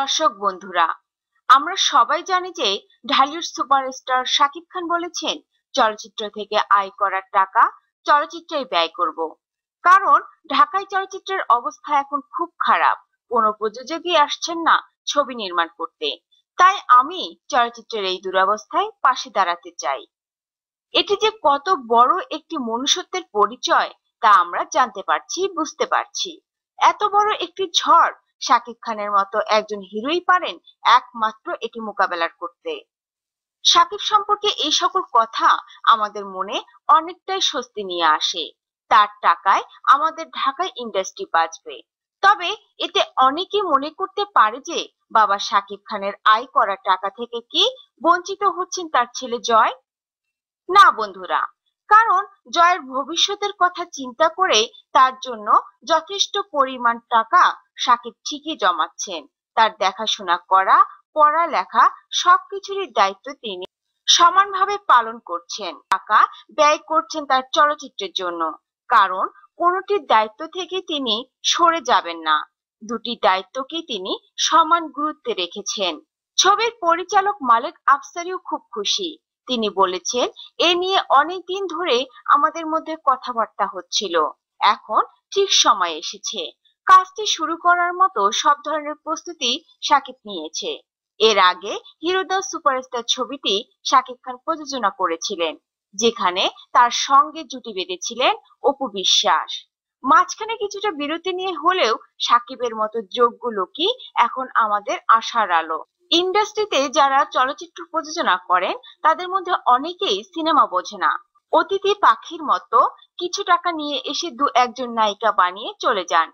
দর্শক বন্ধুরা আমরা সবাই জানি যে ঢালিউড সুপারস্টার শাকিব খান বলেছেন চলচ্চিত্র থেকে আয় করার টাকা চলচ্চিত্রে ব্যয় করব কারণ ঢাকায় চলচ্চিত্রের অবস্থা এখন খুব খারাপ কোনো প্রযোজকই আসছেন না ছবি নির্মাণ করতে তাই আমি চলচ্চিত্রের এই দুরবস্থায় পাশে দাঁড়াতে চাই এটি যে কত বড় একটি মনুষ্যত্বের পরিচয় তা আমরা জানতে পারছি বুঝতে পারছি এত বড় একটি ঝড় শাকিব খানের মতো একজন হিরোই পারেন একমাত্র এটি মোকাবেলার করতে শাকিব সম্পর্কে এই সকল কথা আমাদের মনে অনেকটাই স্বস্তি নিয়ে আসে তার টাকায় আমাদের ঢাকায় ইন্ডাস্ট্রি বাঁচবে তবে এতে অনেকে মনে করতে পারে যে বাবা শাকিব খানের আয় করা টাকা থেকে কি বঞ্চিত হচ্ছেন তার ছেলে জয় না বন্ধুরা কারণ জয়ের ভবিষ্যতের কথা চিন্তা করে তার জন্য যথেষ্ট পরিমাণ টাকা সাকিব ঠিকই জমাচ্ছেন তার দেখাশোনা করা পড়ালেখা সবকিছুরই দায়িত্ব তিনি সমানভাবে পালন করছেন টাকা ব্যয় করছেন তার চলচ্চিত্রের জন্য কারণ কোনটির দায়িত্ব থেকে তিনি সরে যাবেন না দুটি দায়িত্বকে তিনি সমান গুরুত্বে রেখেছেন ছবির পরিচালক মালিক আফসারিও খুব খুশি তিনি বলেছেন এ নিয়ে অনেক দিন ধরে আমাদের মধ্যে কথাবার্তা হচ্ছিল এখন ঠিক সময় এসেছে কাজটি শুরু করার মতো সব ধরনের প্রস্তুতি সাকিব নিয়েছে এর আগে হিরো দ্য সুপারস্টার ছবিটি সাকিব খান প্রযোজনা করেছিলেন যেখানে তার সঙ্গে জুটি বেঁধেছিলেন অপু বিশ্বাস মাঝখানে কিছুটা বিরতি নিয়ে হলেও সাকিবের মতো যোগ্য লোকই এখন আমাদের আশার আলো ইন্ডাস্ট্রিতে যারা চলচ্চিত্র প্রযোজনা করেন তাদের মধ্যে অনেকেই সিনেমা বোঝে না অতিথি পাখির মতো কিছু টাকা নিয়ে এসে দু একজন নায়িকা বানিয়ে চলে যান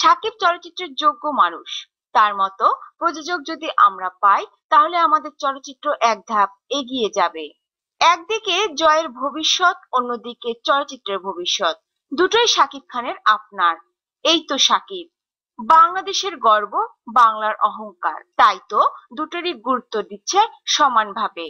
সাকিব চলচ্চিত্রের যোগ্য মানুষ তার মতো প্রযোজক যদি আমরা পাই তাহলে আমাদের চলচ্চিত্র এক ধাপ এগিয়ে যাবে একদিকে জয়ের ভবিষ্যৎ অন্যদিকে চলচ্চিত্রের ভবিষ্যৎ দুটোই সাকিব খানের আপনার এই তো সাকিব বাংলাদেশের গর্ব বাংলার অহংকার তাই তো দুটোরই গুরুত্ব দিচ্ছে সমানভাবে